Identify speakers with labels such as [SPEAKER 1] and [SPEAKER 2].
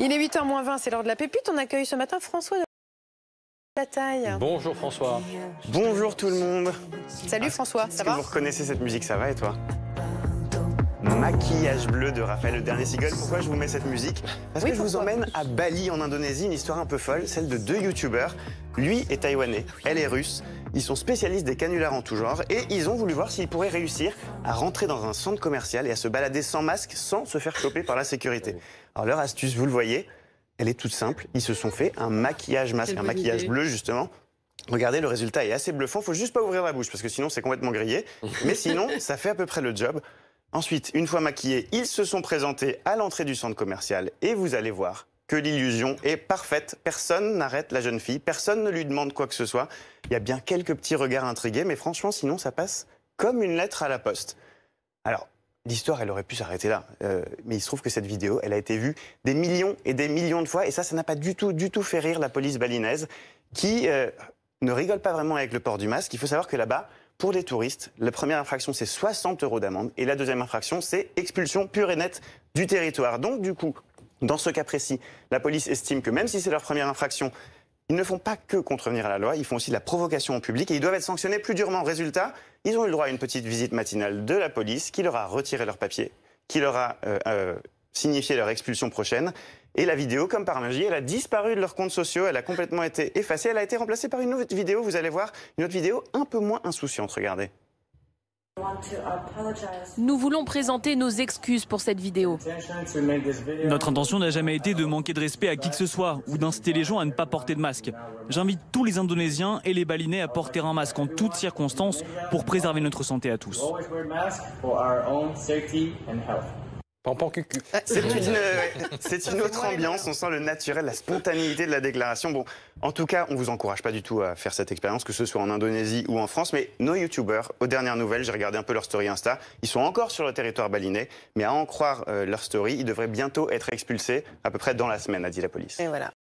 [SPEAKER 1] Il est 8h 20, c'est l'heure de la pépite. On accueille ce matin François de la Taille. Bonjour François. Bonjour tout le monde. Salut François, ça va que Vous reconnaissez cette musique, ça va et toi Maquillage bleu de Raphaël le dernier single. Pourquoi je vous mets cette musique Parce que je vous emmène à Bali en Indonésie, une histoire un peu folle, celle de deux Youtubers. Lui est taïwanais, elle est russe. Ils sont spécialistes des canulars en tout genre et ils ont voulu voir s'ils pourraient réussir à rentrer dans un centre commercial et à se balader sans masque sans se faire choper par la sécurité. Alors leur astuce, vous le voyez, elle est toute simple. Ils se sont fait un maquillage masque, un maquillage bleu justement, Regardez, le résultat est assez bluffant. Faut juste pas ouvrir la bouche parce que sinon c'est complètement grillé. Mais sinon, ça fait à peu près le job. Ensuite, une fois maquillés, ils se sont présentés à l'entrée du centre commercial et vous allez voir que l'illusion est parfaite. Personne n'arrête la jeune fille, personne ne lui demande quoi que ce soit. Il y a bien quelques petits regards intrigués, mais franchement, sinon, ça passe comme une lettre à la poste. Alors, l'histoire, elle aurait pu s'arrêter là. Euh, mais il se trouve que cette vidéo, elle a été vue des millions et des millions de fois. Et ça, ça n'a pas du tout, du tout fait rire la police balinaise, qui euh, ne rigole pas vraiment avec le port du masque. Il faut savoir que là-bas, pour les touristes, la première infraction, c'est 60 euros d'amende. Et la deuxième infraction, c'est expulsion pure et nette du territoire. Donc, du coup, dans ce cas précis, la police estime que même si c'est leur première infraction, ils ne font pas que contrevenir à la loi, ils font aussi de la provocation au public et ils doivent être sanctionnés plus durement. Résultat, ils ont eu le droit à une petite visite matinale de la police qui leur a retiré leurs papiers, qui leur a euh, euh, signifié leur expulsion prochaine et la vidéo, comme par magie, elle a disparu de leurs comptes sociaux, elle a complètement été effacée, elle a été remplacée par une autre vidéo, vous allez voir, une autre vidéo un peu moins insouciante, regardez.
[SPEAKER 2] Nous voulons présenter nos excuses pour cette vidéo. Notre intention n'a jamais été de manquer de respect à qui que ce soit ou d'inciter les gens à ne pas porter de masque. J'invite tous les Indonésiens et les Balinais à porter un masque en toutes circonstances pour préserver notre santé à tous. Ah, c'est une, euh, autre ambiance,
[SPEAKER 1] on sent le naturel, la spontanéité de la déclaration. Bon, en tout cas, on vous encourage pas du tout à faire cette expérience, que ce soit en Indonésie ou en France, mais nos youtubeurs, aux dernières nouvelles, j'ai regardé un peu leur story Insta, ils sont encore sur le territoire balinais, mais à en croire euh, leur story, ils devraient bientôt être expulsés, à peu près dans la semaine, a dit la police. Et voilà.